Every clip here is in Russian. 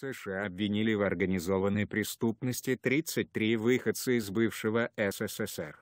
США обвинили в организованной преступности 33 выходца из бывшего СССР.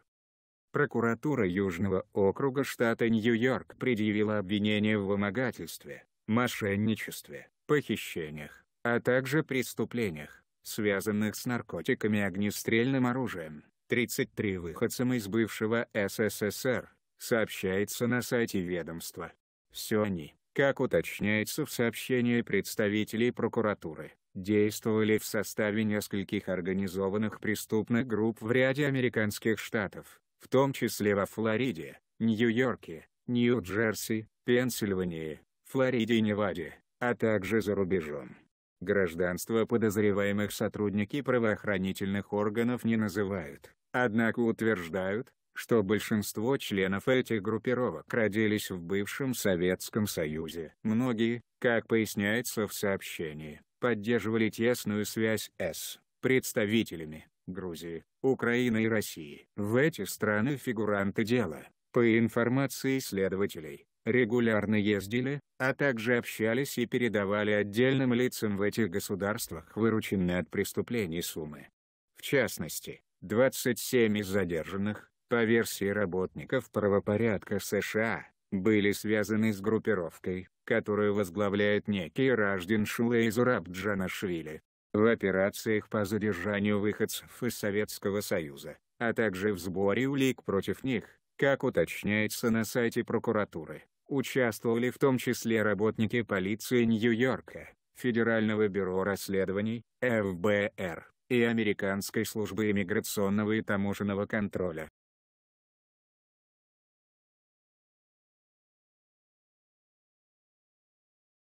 Прокуратура Южного округа штата Нью-Йорк предъявила обвинения в вымогательстве, мошенничестве, похищениях, а также преступлениях, связанных с наркотиками и огнестрельным оружием. 33 выходцам из бывшего СССР, сообщается на сайте ведомства. Все они, как уточняется в сообщении представителей прокуратуры, действовали в составе нескольких организованных преступных групп в ряде американских штатов, в том числе во Флориде, Нью-Йорке, Нью-Джерси, Пенсильвании, Флориде и Неваде, а также за рубежом. Гражданство подозреваемых сотрудники правоохранительных органов не называют, однако утверждают, что большинство членов этих группировок родились в бывшем Советском Союзе. Многие, как поясняется в сообщении, поддерживали тесную связь с представителями Грузии, Украины и России. В эти страны фигуранты дела, по информации следователей, регулярно ездили, а также общались и передавали отдельным лицам в этих государствах вырученные от преступлений суммы. В частности, 27 из задержанных, по версии работников правопорядка США, были связаны с группировкой, которую возглавляет некий Раждин Шулейзураб Джанашвили. В операциях по задержанию выходцев из Советского Союза, а также в сборе улик против них, как уточняется на сайте прокуратуры, участвовали в том числе работники полиции Нью-Йорка, Федерального бюро расследований, ФБР, и Американской службы иммиграционного и таможенного контроля.